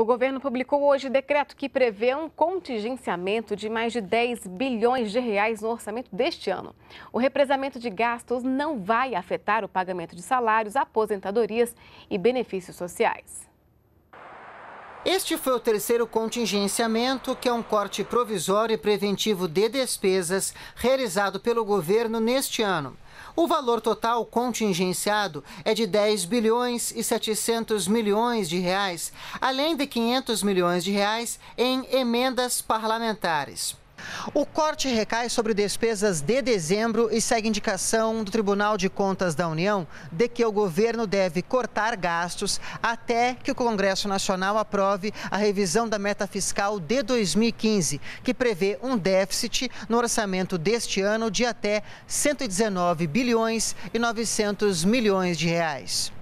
O governo publicou hoje decreto que prevê um contingenciamento de mais de 10 bilhões de reais no orçamento deste ano. O represamento de gastos não vai afetar o pagamento de salários, aposentadorias e benefícios sociais. Este foi o terceiro contingenciamento, que é um corte provisório e preventivo de despesas realizado pelo governo neste ano. O valor total contingenciado é de 10 bilhões e 700 milhões de reais, além de 500 milhões de reais em emendas parlamentares. O corte recai sobre despesas de dezembro e segue indicação do Tribunal de Contas da União de que o governo deve cortar gastos até que o Congresso Nacional aprove a revisão da meta fiscal de 2015, que prevê um déficit no orçamento deste ano de até 119 bilhões e 900 milhões de reais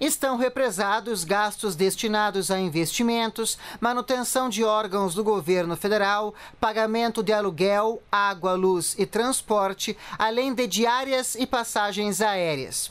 estão represados gastos destinados a investimentos, manutenção de órgãos do governo federal, pagamento de aluguel, água, luz e transporte, além de diárias e passagens aéreas.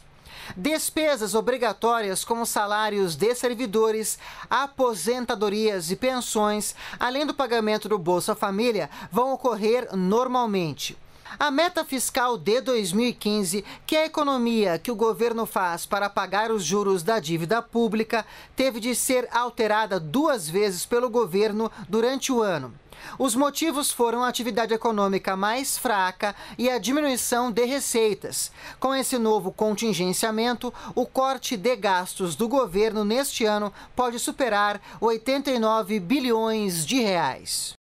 Despesas obrigatórias como salários de servidores, aposentadorias e pensões, além do pagamento do Bolsa Família, vão ocorrer normalmente. A meta fiscal de 2015, que é a economia que o governo faz para pagar os juros da dívida pública, teve de ser alterada duas vezes pelo governo durante o ano. Os motivos foram a atividade econômica mais fraca e a diminuição de receitas. Com esse novo contingenciamento, o corte de gastos do governo neste ano pode superar 89 bilhões de reais.